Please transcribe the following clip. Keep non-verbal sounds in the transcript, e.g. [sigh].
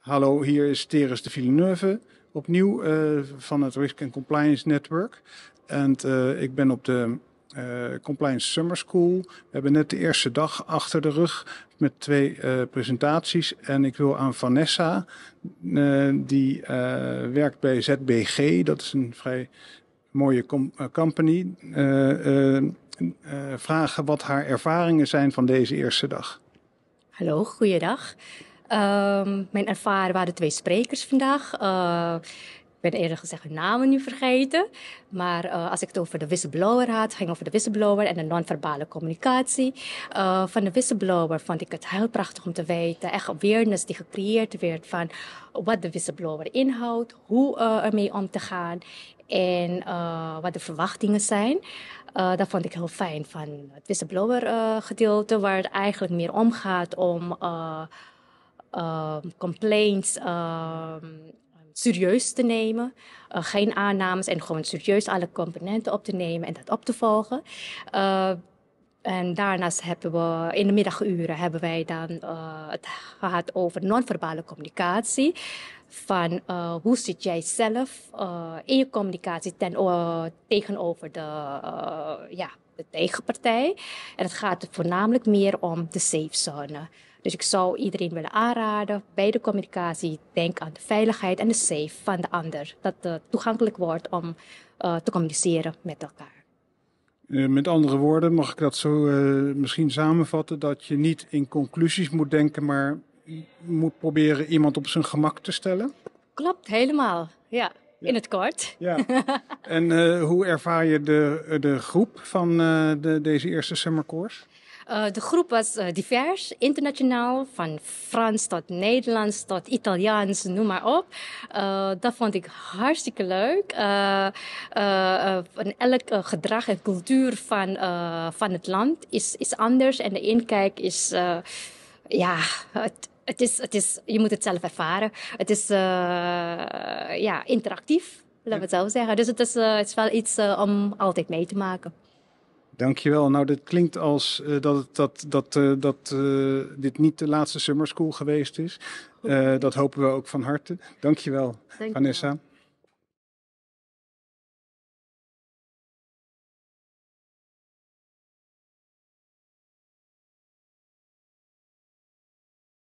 Hallo, hier is Teres de Villeneuve, opnieuw eh, van het Risk and Compliance Network. En eh, ik ben op de eh, Compliance Summer School. We hebben net de eerste dag achter de rug met twee presentaties. En ik wil aan Vanessa, die werkt bij ZBG, dat is een vrij mooie company, vragen wat haar ervaringen zijn van deze eerste dag. Hallo, goeiedag. Ehm, mijn ervaren waren twee sprekers vandaag. Eh, ik ben eerder gezegd hun namen nu vergeten. Maar eh, als ik het over de whistleblower had, ging over de whistleblower en de non-verbale communicatie. Eh, van de whistleblower vond ik het heel prachtig om te weten. Echt awareness die gecreëerd werd van wat de whistleblower inhoudt, hoe er ermee om te gaan en wat de verwachtingen zijn. dat vond ik heel fijn van het whistleblower gedeelte, waar het eigenlijk meer om gaat om uh, complaints ehm, serieus te nemen. Eh, geen aannames en gewoon serieus alle componenten op te nemen en dat op te volgen. Eh, en daarnaast hebben we in de middaguren hebben wij dan eh, het gehad over non-verbale communicatie. Van hoe zit jij zelf in je communicatie ten, tegenover de, ja, de tegenpartij. En het gaat voornamelijk meer om de safe zone. Dus ik zou iedereen willen aanraden bij de communicatie, denk aan de veiligheid en de safe van de ander. Dat het toegankelijk wordt om eh, te communiceren met elkaar. Eh, met andere woorden, mag ik dat zo eh, misschien samenvatten, dat je niet in conclusies moet denken, maar moet proberen iemand op zijn gemak te stellen? Klopt, helemaal. Ja, in het kort. Ja. [laughs] en hoe ervaar je de, de groep van de, deze eerste course? Eh, de groep was eh, divers, internationaal, van Frans tot Nederlands tot Italiaans, noem maar op. Eh, dat vond ik hartstikke leuk. elk gedrag en cultuur van, van het land is, is anders en de inkijk is, ja, het, is, het is, je moet het zelf ervaren. Het is ja, interactief. Laten we het zo zeggen. Dus het is, het is wel iets om altijd mee te maken. Dankjewel. Nou, dit klinkt als eh, dat, dat, eh, dat, dat eh, dit niet de laatste summer school geweest is. dat hopen we ook van harte. Dankjewel, Dankjewel. Vanessa.